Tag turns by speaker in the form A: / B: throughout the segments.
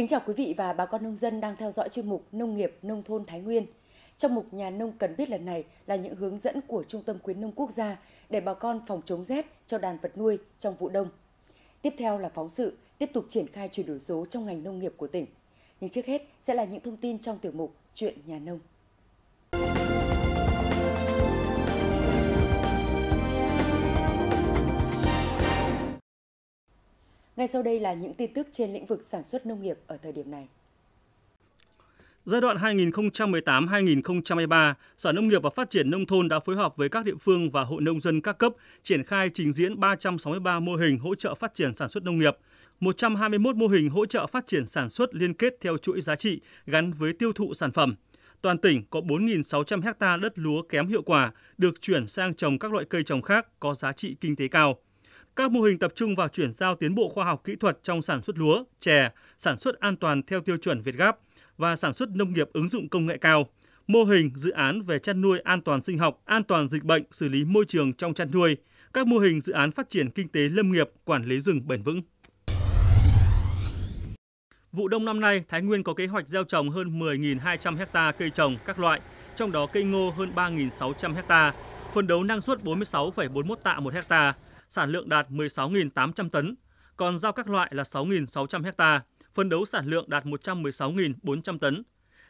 A: Kính chào quý vị và bà con nông dân đang theo dõi chuyên mục Nông nghiệp Nông thôn Thái Nguyên. Trong mục Nhà nông cần biết lần này là những hướng dẫn của Trung tâm Khuyến nông Quốc gia để bà con phòng chống rét cho đàn vật nuôi trong vụ đông. Tiếp theo là phóng sự tiếp tục triển khai chuyển đổi số trong ngành nông nghiệp của tỉnh. Nhưng trước hết sẽ là những thông tin trong tiểu mục Chuyện Nhà Nông. Ngay sau đây là những tin tức trên lĩnh vực sản xuất nông nghiệp ở thời điểm này.
B: Giai đoạn 2018-2023, Sở Nông nghiệp và Phát triển Nông thôn đã phối hợp với các địa phương và hội nông dân các cấp triển khai trình diễn 363 mô hình hỗ trợ phát triển sản xuất nông nghiệp, 121 mô hình hỗ trợ phát triển sản xuất liên kết theo chuỗi giá trị gắn với tiêu thụ sản phẩm. Toàn tỉnh có 4.600 ha đất lúa kém hiệu quả được chuyển sang trồng các loại cây trồng khác có giá trị kinh tế cao. Các mô hình tập trung vào chuyển giao tiến bộ khoa học kỹ thuật trong sản xuất lúa, chè, sản xuất an toàn theo tiêu chuẩn Việt Gáp và sản xuất nông nghiệp ứng dụng công nghệ cao. Mô hình dự án về chăn nuôi an toàn sinh học, an toàn dịch bệnh, xử lý môi trường trong chăn nuôi, các mô hình dự án phát triển kinh tế lâm nghiệp, quản lý rừng bền vững. Vụ đông năm nay, Thái Nguyên có kế hoạch gieo trồng hơn 10.200 ha cây trồng các loại, trong đó cây ngô hơn 3.600 ha, phân đấu năng suất 46,41 tạ một ha, sản lượng đạt 16.800 tấn, còn rau các loại là 6.600 hecta, phân đấu sản lượng đạt 116.400 tấn.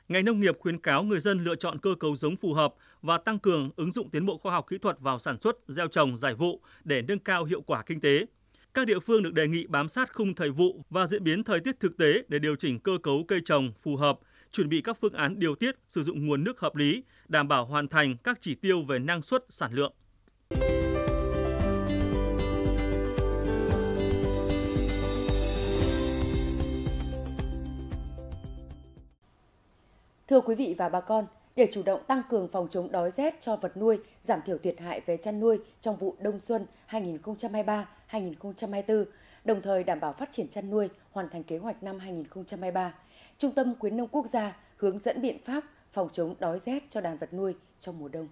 B: Ngành nông nghiệp khuyến cáo người dân lựa chọn cơ cấu giống phù hợp và tăng cường ứng dụng tiến bộ khoa học kỹ thuật vào sản xuất, gieo trồng, giải vụ để nâng cao hiệu quả kinh tế. Các địa phương được đề nghị bám sát khung thời vụ và diễn biến thời tiết thực tế để điều chỉnh cơ cấu cây trồng phù hợp, chuẩn bị các phương án điều tiết, sử dụng nguồn nước hợp lý, đảm bảo hoàn thành các chỉ tiêu về năng suất, sản lượng.
A: Thưa quý vị và bà con, để chủ động tăng cường phòng chống đói rét cho vật nuôi, giảm thiểu thiệt hại về chăn nuôi trong vụ đông xuân 2023-2024, đồng thời đảm bảo phát triển chăn nuôi, hoàn thành kế hoạch năm 2023, Trung tâm Khuyến nông Quốc gia hướng dẫn biện pháp phòng chống đói rét cho đàn vật nuôi trong mùa đông.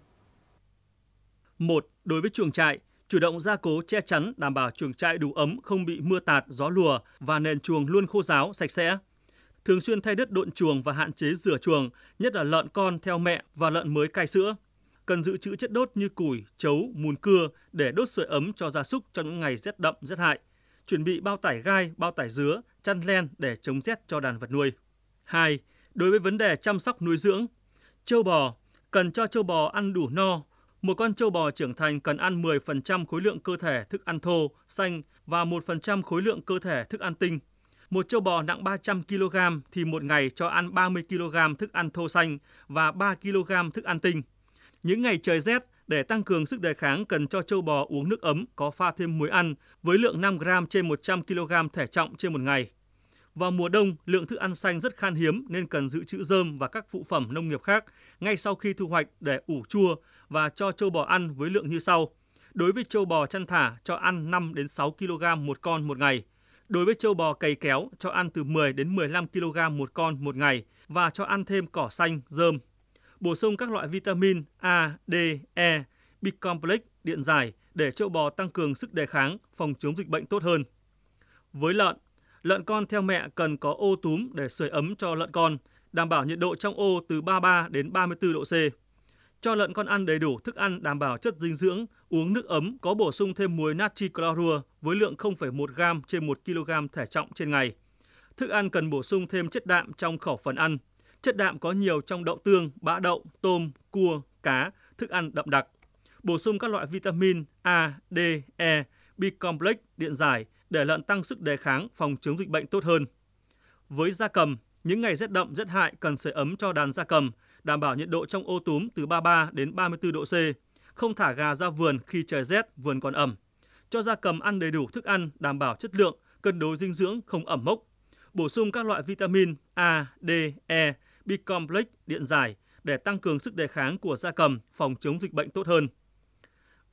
B: 1. Đối với chuồng trại, chủ động gia cố che chắn đảm bảo chuồng trại đủ ấm, không bị mưa tạt, gió lùa và nền chuồng luôn khô ráo, sạch sẽ thường xuyên thay đất độn chuồng và hạn chế rửa chuồng, nhất là lợn con theo mẹ và lợn mới cai sữa. Cần dự trữ chất đốt như củi, chấu, mùn cưa để đốt sưởi ấm cho gia súc trong những ngày rét đậm, rét hại. Chuẩn bị bao tải gai, bao tải dứa, chăn len để chống rét cho đàn vật nuôi. 2. Đối với vấn đề chăm sóc nuôi dưỡng, châu bò cần cho châu bò ăn đủ no. Một con châu bò trưởng thành cần ăn 10% khối lượng cơ thể thức ăn thô, xanh và 1% khối lượng cơ thể thức ăn tinh. Một châu bò nặng 300 kg thì một ngày cho ăn 30 kg thức ăn thô xanh và 3 kg thức ăn tinh. Những ngày trời rét, để tăng cường sức đề kháng cần cho châu bò uống nước ấm có pha thêm muối ăn với lượng 5 g trên 100 kg thể trọng trên một ngày. Vào mùa đông, lượng thức ăn xanh rất khan hiếm nên cần giữ chữ rơm và các phụ phẩm nông nghiệp khác ngay sau khi thu hoạch để ủ chua và cho châu bò ăn với lượng như sau. Đối với châu bò chăn thả cho ăn 5 đến 6 kg một con một ngày – Đối với châu bò cày kéo, cho ăn từ 10 đến 15 kg một con một ngày và cho ăn thêm cỏ xanh, rơm. Bổ sung các loại vitamin A, D, E, B-complex, điện giải để châu bò tăng cường sức đề kháng, phòng chống dịch bệnh tốt hơn. Với lợn, lợn con theo mẹ cần có ô túm để sưởi ấm cho lợn con, đảm bảo nhiệt độ trong ô từ 33 đến 34 độ C cho lợn con ăn đầy đủ thức ăn đảm bảo chất dinh dưỡng, uống nước ấm có bổ sung thêm muối natri clorua với lượng 0,1 g trên 1 kg thể trọng trên ngày. Thức ăn cần bổ sung thêm chất đạm trong khẩu phần ăn. Chất đạm có nhiều trong đậu tương, bã đậu, tôm, cua, cá, thức ăn đậm đặc. Bổ sung các loại vitamin A, D, E, B-complex, điện giải để lợn tăng sức đề kháng phòng chống dịch bệnh tốt hơn. Với gia cầm, những ngày rét đậm rét hại cần sưởi ấm cho đàn gia cầm – đảm bảo nhiệt độ trong ô túm từ 33 đến 34 độ C, không thả gà ra vườn khi trời rét, vườn còn ẩm. Cho gia cầm ăn đầy đủ thức ăn đảm bảo chất lượng, cân đối dinh dưỡng không ẩm mốc. Bổ sung các loại vitamin A, D, E, B-complex, điện giải để tăng cường sức đề kháng của gia cầm, phòng chống dịch bệnh tốt hơn.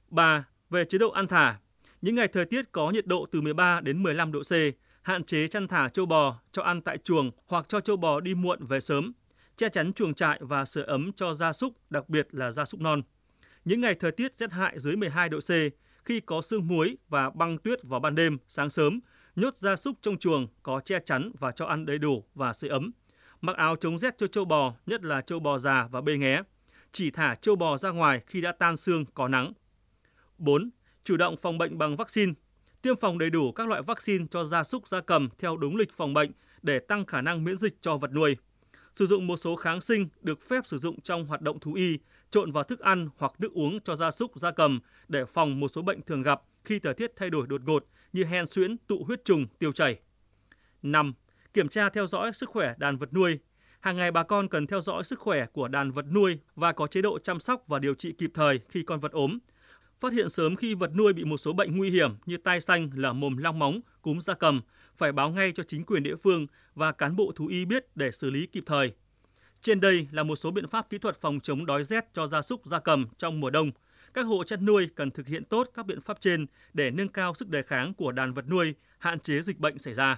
B: 3. Về chế độ ăn thả. Những ngày thời tiết có nhiệt độ từ 13 đến 15 độ C, hạn chế chăn thả châu bò cho ăn tại chuồng hoặc cho châu bò đi muộn về sớm che chắn chuồng trại và sửa ấm cho gia súc, đặc biệt là gia súc non. Những ngày thời tiết rét hại dưới 12 độ C, khi có sương muối và băng tuyết vào ban đêm, sáng sớm, nhốt gia súc trong chuồng có che chắn và cho ăn đầy đủ và sưởi ấm. Mặc áo chống rét cho châu bò, nhất là châu bò già và bê nghé. Chỉ thả châu bò ra ngoài khi đã tan xương có nắng. 4. Chủ động phòng bệnh bằng vaccine. Tiêm phòng đầy đủ các loại vaccine cho gia súc gia cầm theo đúng lịch phòng bệnh để tăng khả năng miễn dịch cho vật nuôi sử dụng một số kháng sinh được phép sử dụng trong hoạt động thú y, trộn vào thức ăn hoặc nước uống cho gia súc, gia cầm để phòng một số bệnh thường gặp khi thời tiết thay đổi đột ngột như hen suyễn, tụ huyết trùng, tiêu chảy. 5. Kiểm tra theo dõi sức khỏe đàn vật nuôi. Hàng ngày bà con cần theo dõi sức khỏe của đàn vật nuôi và có chế độ chăm sóc và điều trị kịp thời khi con vật ốm. Phát hiện sớm khi vật nuôi bị một số bệnh nguy hiểm như tai xanh lở mồm long móng, cúm da cầm phải báo ngay cho chính quyền địa phương và cán bộ thú y biết để xử lý kịp thời. Trên đây là một số biện pháp kỹ thuật phòng chống đói rét cho gia súc gia cầm trong mùa đông. Các hộ chăn nuôi cần thực hiện tốt các biện pháp trên để nâng cao sức đề kháng của đàn vật nuôi, hạn chế dịch bệnh xảy ra.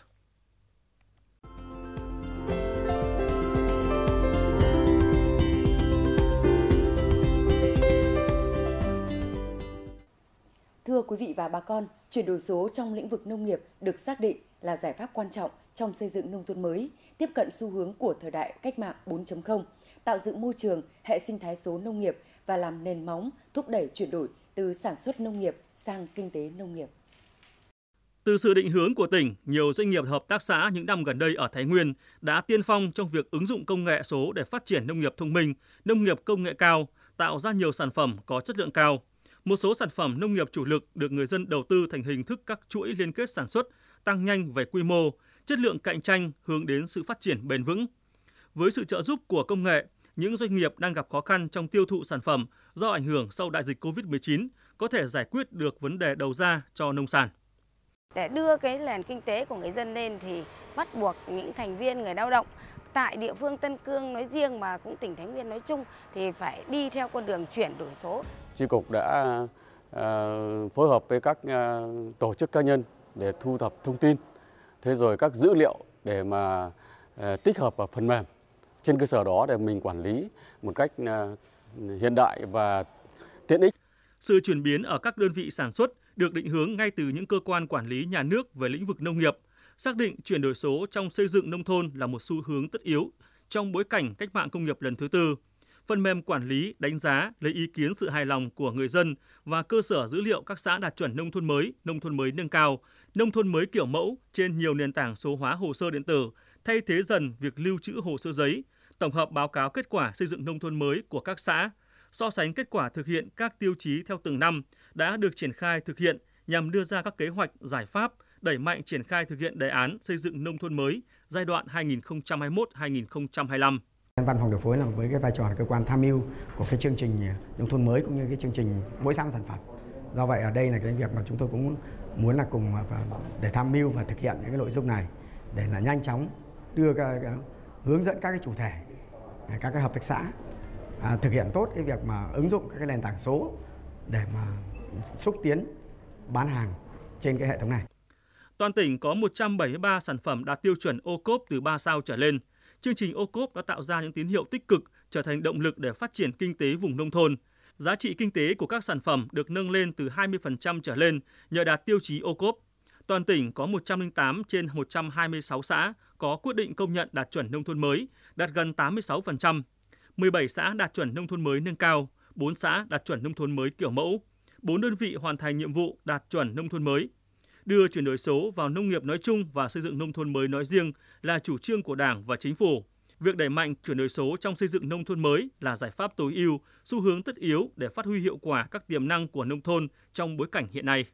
A: Thưa quý vị và bà con, chuyển đổi số trong lĩnh vực nông nghiệp được xác định là giải pháp quan trọng trong xây dựng nông thôn mới, tiếp cận xu hướng của thời đại cách mạng 4.0, tạo dựng môi trường, hệ sinh thái số nông nghiệp và làm nền móng thúc đẩy chuyển đổi từ sản xuất nông nghiệp sang kinh tế nông
B: nghiệp. Từ sự định hướng của tỉnh, nhiều doanh nghiệp hợp tác xã những năm gần đây ở Thái Nguyên đã tiên phong trong việc ứng dụng công nghệ số để phát triển nông nghiệp thông minh, nông nghiệp công nghệ cao, tạo ra nhiều sản phẩm có chất lượng cao, một số sản phẩm nông nghiệp chủ lực được người dân đầu tư thành hình thức các chuỗi liên kết sản xuất, tăng nhanh về quy mô, chất lượng cạnh tranh hướng đến sự phát triển bền vững. Với sự trợ giúp của công nghệ, những doanh nghiệp đang gặp khó khăn trong tiêu thụ sản phẩm do ảnh hưởng sau đại dịch Covid-19 có thể giải quyết được vấn đề đầu ra cho nông sản.
A: Để đưa cái nền kinh tế của người dân lên thì bắt buộc những thành viên người lao động tại địa phương Tân Cương nói riêng mà cũng tỉnh Thái Nguyên nói chung thì phải đi theo con đường chuyển đổi số.
B: Chi cục đã ờ, phối hợp với các ờ, tổ chức cá nhân để thu thập thông tin, thế rồi các dữ liệu để mà ờ, tích hợp vào phần mềm. Trên cơ sở đó để mình quản lý một cách hiện đại và tiện ích. Sự chuyển biến ở các đơn vị sản xuất được định hướng ngay từ những cơ quan quản lý nhà nước về lĩnh vực nông nghiệp, xác định chuyển đổi số trong xây dựng nông thôn là một xu hướng tất yếu trong bối cảnh cách mạng công nghiệp lần thứ tư. Phần mềm quản lý, đánh giá, lấy ý kiến sự hài lòng của người dân và cơ sở dữ liệu các xã đạt chuẩn nông thôn mới, nông thôn mới nâng cao, nông thôn mới kiểu mẫu trên nhiều nền tảng số hóa hồ sơ điện tử, thay thế dần việc lưu trữ hồ sơ giấy, tổng hợp báo cáo kết quả xây dựng nông thôn mới của các xã, so sánh kết quả thực hiện các tiêu chí theo từng năm đã được triển khai thực hiện nhằm đưa ra các kế hoạch, giải pháp – đẩy mạnh triển khai thực hiện đề án xây dựng nông thôn mới giai đoạn 2021-2025. Văn phòng điều phối làm với cái vai trò là cơ quan tham mưu của cái chương trình nông thôn mới cũng như cái chương trình mỗi xã sản phẩm. Do vậy ở đây là cái việc mà chúng tôi cũng muốn là cùng để tham mưu và thực hiện những cái nội dung này để là nhanh chóng đưa cái, cái, hướng dẫn các cái chủ thể, các cái hợp tác xã à, thực hiện tốt cái việc mà ứng dụng các cái nền tảng số để mà xúc tiến bán hàng trên cái hệ thống này. Toàn tỉnh có 173 sản phẩm đạt tiêu chuẩn ô cốp từ 3 sao trở lên. Chương trình ô cốp đã tạo ra những tín hiệu tích cực, trở thành động lực để phát triển kinh tế vùng nông thôn. Giá trị kinh tế của các sản phẩm được nâng lên từ 20% trở lên nhờ đạt tiêu chí ô cốp. Toàn tỉnh có 108 trên 126 xã có quyết định công nhận đạt chuẩn nông thôn mới, đạt gần 86%. 17 xã đạt chuẩn nông thôn mới nâng cao, 4 xã đạt chuẩn nông thôn mới kiểu mẫu, 4 đơn vị hoàn thành nhiệm vụ đạt chuẩn nông thôn mới, đưa chuyển đổi số vào nông nghiệp nói chung và xây dựng nông thôn mới nói riêng là chủ trương của Đảng và chính phủ. Việc đẩy mạnh chuyển đổi số trong xây dựng nông thôn mới là giải pháp tối ưu, xu hướng tất yếu để phát huy hiệu quả các tiềm năng của nông thôn trong bối cảnh hiện nay.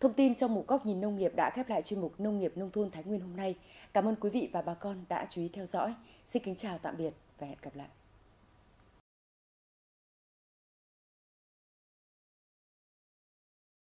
A: Thông tin trong một góc nhìn nông nghiệp đã khép lại chuyên mục Nông nghiệp nông thôn Thái Nguyên hôm nay. Cảm ơn quý vị và bà con đã chú ý theo dõi. Xin kính chào tạm biệt và
B: hẹn gặp lại.